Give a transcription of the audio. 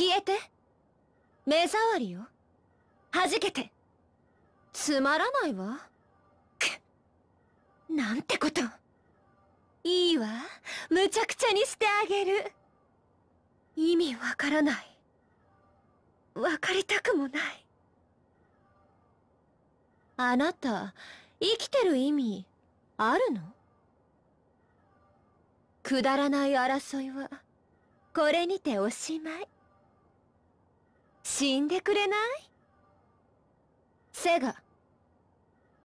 消えて目障りよはじけてつまらないわくなんてこといいわむちゃくちゃにしてあげる意味わからないわかりたくもないあなた生きてる意味あるのくだらない争いはこれにておしまい。死んでくれないセガ